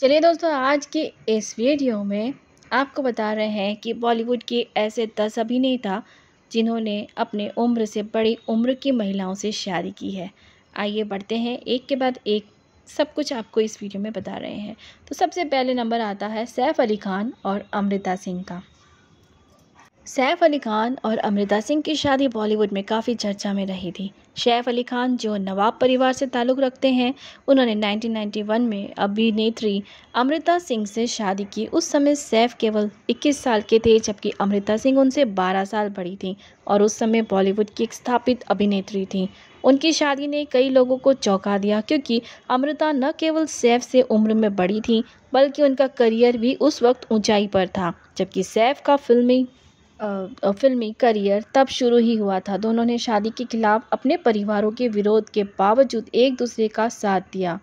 चलिए दोस्तों आज के इस वीडियो में आपको बता रहे हैं कि बॉलीवुड के ऐसे दस अभिनेता जिन्होंने अपने उम्र से बड़ी उम्र की महिलाओं से शादी की है आइए बढ़ते हैं एक के बाद एक सब कुछ आपको इस वीडियो में बता रहे हैं तो सबसे पहले नंबर आता है सैफ अली खान और अमृता सिंह का सैफ अली खान और अमृता सिंह की शादी बॉलीवुड में काफ़ी चर्चा में रही थी सैफ अली खान जो नवाब परिवार से ताल्लुक़ रखते हैं उन्होंने 1991 में अभिनेत्री अमृता सिंह से शादी की उस समय सैफ केवल 21 साल के थे जबकि अमृता सिंह उनसे 12 साल बड़ी थी और उस समय बॉलीवुड की एक स्थापित अभिनेत्री थी उनकी शादी ने कई लोगों को चौंका दिया क्योंकि अमृता न केवल सैफ से उम्र में बड़ी थी बल्कि उनका करियर भी उस वक्त ऊंचाई पर था जबकि सैफ का फिल्मी फिल्मी करियर तब शुरू ही हुआ था दोनों ने शादी के खिलाफ अपने परिवारों के विरोध के बावजूद एक दूसरे का साथ दिया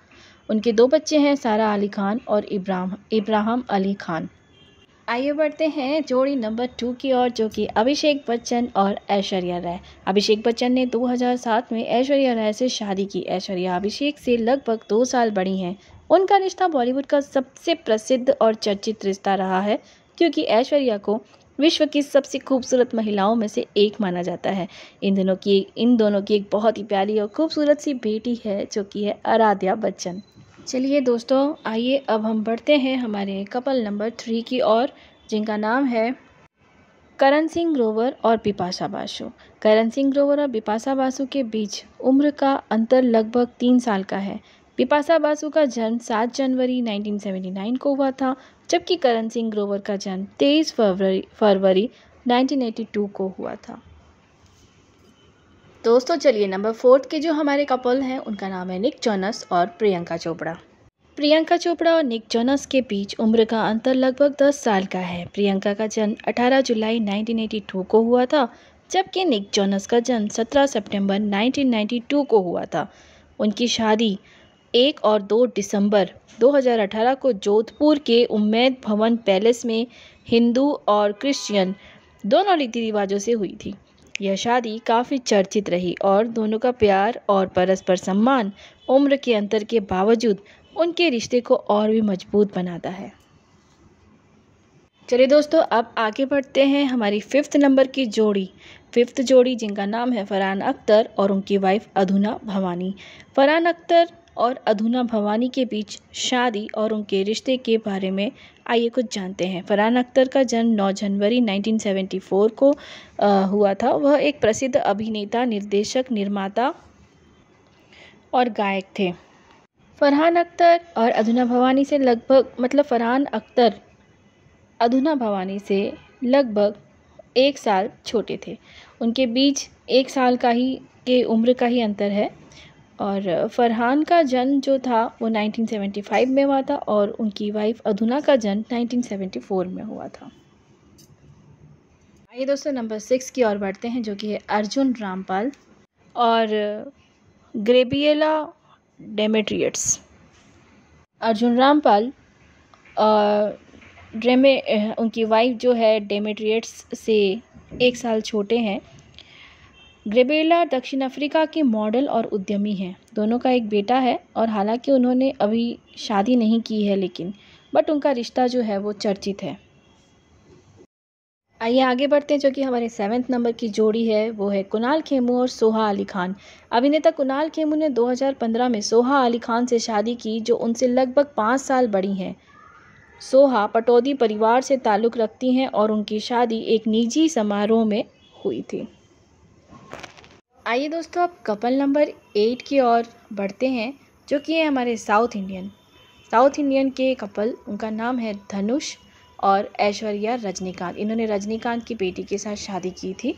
उनके दो बच्चे हैं सारा अली खान और इब्राहम इब्राहम अली खान आइए बढ़ते हैं जोड़ी नंबर टू की ओर जो कि अभिषेक बच्चन और ऐश्वर्या राय अभिषेक बच्चन ने 2007 में ऐश्वर्या राय से शादी की ऐश्वर्या अभिषेक से लगभग दो साल बड़ी हैं उनका रिश्ता बॉलीवुड का सबसे प्रसिद्ध और चर्चित रिश्ता रहा है क्योंकि ऐश्वर्या को विश्व की सबसे खूबसूरत महिलाओं में से एक माना जाता है इन दोनों की इन दोनों की एक बहुत ही प्यारी और खूबसूरत सी बेटी है जो कि है आराध्या बच्चन चलिए दोस्तों आइए अब हम बढ़ते हैं हमारे कपल नंबर थ्री की ओर जिनका नाम है करण सिंह ग्रोवर और बिपाशा बासु करण सिंह ग्रोवर और बिपाशा बासु के बीच उम्र का अंतर लगभग तीन साल का है बिपाशा बासु का जन्म 7 जनवरी 1979 को हुआ था जबकि करण सिंह ग्रोवर का जन्म 23 फरवरी फरवरी 1982 को हुआ था दोस्तों चलिए नंबर फोर्थ के जो हमारे कपल हैं उनका नाम है निक जोनस और प्रियंका चोपड़ा प्रियंका चोपड़ा और निक जोनस के बीच उम्र का अंतर लगभग 10 साल का है प्रियंका का जन्म 18 जुलाई 1982 को हुआ था जबकि निक जोनस का जन्म 17 सितंबर 1992 को हुआ था उनकी शादी एक और दो दिसंबर 2018 को जोधपुर के उम्मेद भवन पैलेस में हिंदू और क्रिश्चियन दोनों रीति रिवाजों से हुई थी यह शादी काफ़ी चर्चित रही और दोनों का प्यार और परस्पर सम्मान उम्र के अंतर के बावजूद उनके रिश्ते को और भी मजबूत बनाता है चलिए दोस्तों अब आगे बढ़ते हैं हमारी फिफ्थ नंबर की जोड़ी फिफ्थ जोड़ी जिनका नाम है फरहान अख्तर और उनकी वाइफ अधुना भवानी फरहान अख्तर और अधूना भवानी के बीच शादी और उनके रिश्ते के बारे में आइए कुछ जानते हैं फरहान अख्तर का जन्म 9 जनवरी 1974 को आ, हुआ था वह एक प्रसिद्ध अभिनेता निर्देशक निर्माता और गायक थे फरहान अख्तर और अधूना भवानी से लगभग मतलब फरहान अख्तर अधूना भवानी से लगभग एक साल छोटे थे उनके बीच एक साल का ही के उम्र का ही अंतर है और फरहान का जन्म जो था वो 1975 में हुआ था और उनकी वाइफ अधुना का जन्म 1974 में हुआ था आइए दोस्तों नंबर सिक्स की ओर बढ़ते हैं जो कि है अर्जुन रामपाल और ग्रेबिएला डेमेट्रियट्स अर्जुन रामपाल ड्रेमे उनकी वाइफ जो है डेमेट्रियट्स से एक साल छोटे हैं ग्रेबेला दक्षिण अफ्रीका के मॉडल और उद्यमी हैं दोनों का एक बेटा है और हालांकि उन्होंने अभी शादी नहीं की है लेकिन बट उनका रिश्ता जो है वो चर्चित है आइए आगे बढ़ते हैं जो कि हमारे सेवन्थ नंबर की जोड़ी है वो है कुणाल खेमू और सोहा अली खान अभिनेता कुणाल खेमू ने 2015 में सोहा अली खान से शादी की जो उनसे लगभग पाँच साल बड़ी हैं सोहा पटौदी परिवार से ताल्लुक़ रखती हैं और उनकी शादी एक निजी समारोह में हुई थी आइए दोस्तों अब कपल नंबर एट की ओर बढ़ते हैं जो कि है हमारे साउथ इंडियन साउथ इंडियन के कपल उनका नाम है धनुष और ऐश्वर्या रजनीकांत इन्होंने रजनीकांत की बेटी के साथ शादी की थी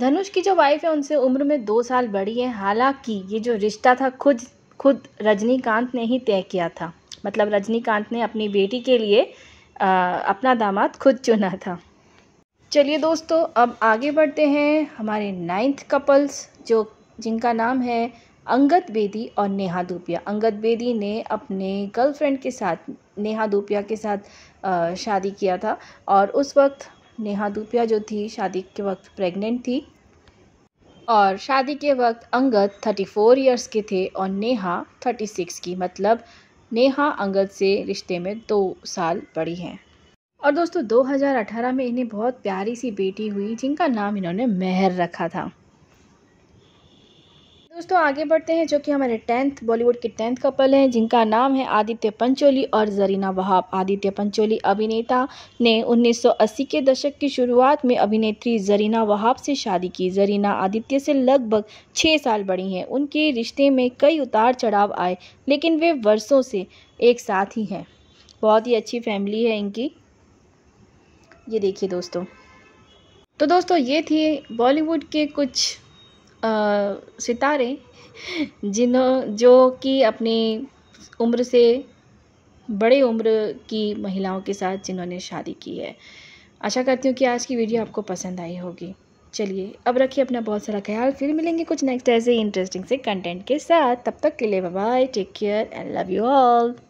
धनुष की जो वाइफ है उनसे उम्र में दो साल बड़ी है हालांकि ये जो रिश्ता था खुद खुद रजनीकांत ने ही तय किया था मतलब रजनीकांत ने अपनी बेटी के लिए आ, अपना दामाद खुद चुना था चलिए दोस्तों अब आगे बढ़ते हैं हमारे नाइन्थ कपल्स जो जिनका नाम है अंगद बेदी और नेहा दूपिया अंगद बेदी ने अपने गर्लफ्रेंड के साथ नेहा दूपिया के साथ शादी किया था और उस वक्त नेहा दूपिया जो थी शादी के वक्त प्रेग्नेंट थी और शादी के वक्त अंगद थर्टी फोर ईयर्स के थे और नेहा थर्टी सिक्स की मतलब नेहा अंगद से रिश्ते में दो साल बड़ी हैं और दोस्तों 2018 में इन्हें बहुत प्यारी सी बेटी हुई जिनका नाम इन्होंने मेहर रखा था दोस्तों आगे बढ़ते हैं जो कि हमारे टेंथ बॉलीवुड के टेंथ कपल हैं जिनका नाम है आदित्य पंचोली और जरीना वहाब आदित्य पंचोली अभिनेता ने 1980 के दशक की शुरुआत में अभिनेत्री जरीना वहाब से शादी की जरीना आदित्य से लगभग छः साल बड़ी हैं उनके रिश्ते में कई उतार चढ़ाव आए लेकिन वे वर्षों से एक साथ ही हैं बहुत ही अच्छी फैमिली है इनकी ये देखिए दोस्तों तो दोस्तों ये थे बॉलीवुड के कुछ आ, सितारे जिन्हों जो कि अपनी उम्र से बड़े उम्र की महिलाओं के साथ जिन्होंने शादी की है आशा करती हूँ कि आज की वीडियो आपको पसंद आई होगी चलिए अब रखिए अपना बहुत सारा ख्याल फिर मिलेंगे कुछ नेक्स्ट ऐसे इंटरेस्टिंग से कंटेंट के साथ तब तक के लिए bye take care and love you all